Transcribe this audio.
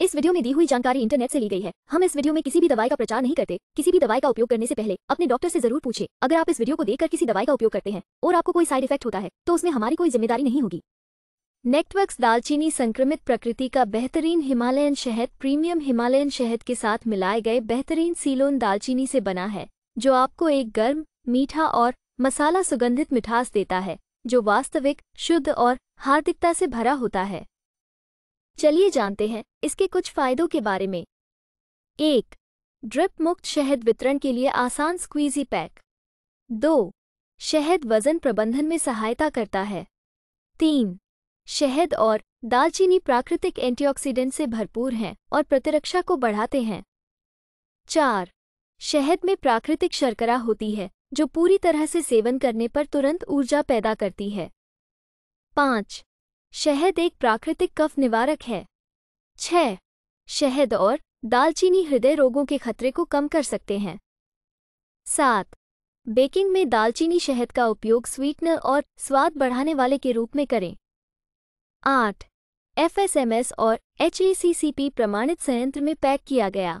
इस वीडियो में दी हुई जानकारी इंटरनेट से ली गई है हम इस वीडियो में किसी भी दवाई का प्रचार नहीं करते किसी भी दवाई का उपयोग करने से पहले अपने डॉक्टर से जरूर पूछे अगर आप इस वीडियो को देखकर किसी दवाई का उपयोग करते हैं और आपको कोई साइड इफेक्ट होता है तो उसमें हमारी कोई जिम्मेदारी नहीं होगी नेटवर्क दालचीनी संक्रमित प्रकृति का बेहतरीन हिमालयन शहद प्रीमियम हिमालयन शहद के साथ मिलाए गए बेहतरीन सीलोन दालचीनी से बना है जो आपको एक गर्म मीठा और मसाला सुगंधित मिठास देता है जो वास्तविक शुद्ध और हार्दिकता से भरा होता है चलिए जानते हैं इसके कुछ फायदों के बारे में एक ड्रिप मुक्त शहद वितरण के लिए आसान स्क्वीजी पैक दो शहद वजन प्रबंधन में सहायता करता है तीन शहद और दालचीनी प्राकृतिक एंटीऑक्सीडेंट से भरपूर हैं और प्रतिरक्षा को बढ़ाते हैं चार शहद में प्राकृतिक शर्करा होती है जो पूरी तरह से सेवन करने पर तुरंत ऊर्जा पैदा करती है पाँच शहद एक प्राकृतिक कफ निवारक है छह शहद और दालचीनी हृदय रोगों के खतरे को कम कर सकते हैं सात बेकिंग में दालचीनी शहद का उपयोग स्वीटनर और स्वाद बढ़ाने वाले के रूप में करें आठ एफएसएमएस और एचएसीसीपी प्रमाणित संयंत्र में पैक किया गया